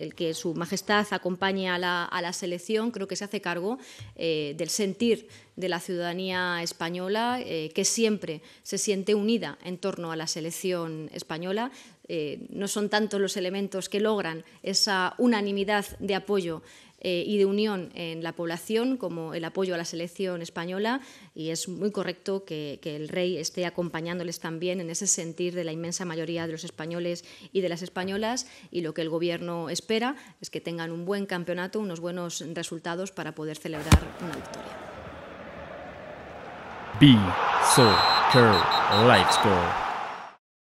el que Su Majestad acompañe a la, selección, creo que se hace cargo eh, del sentir de la ciudadanía española, eh, que siempre se siente unida en torno a la selección española. Eh, no son tantos los elementos que logran esa unanimidad de apoyo eh, y de unión en la población, como el apoyo a la selección española, y es muy correcto que, que, el rey esté acompañándoles también en ese sentir de la inmensa mayoría de los españoles y de las españolas, y lo que el Gobierno espera es que tengan un buen campeonato, unos buenos resultados para poder celebrar una victoria.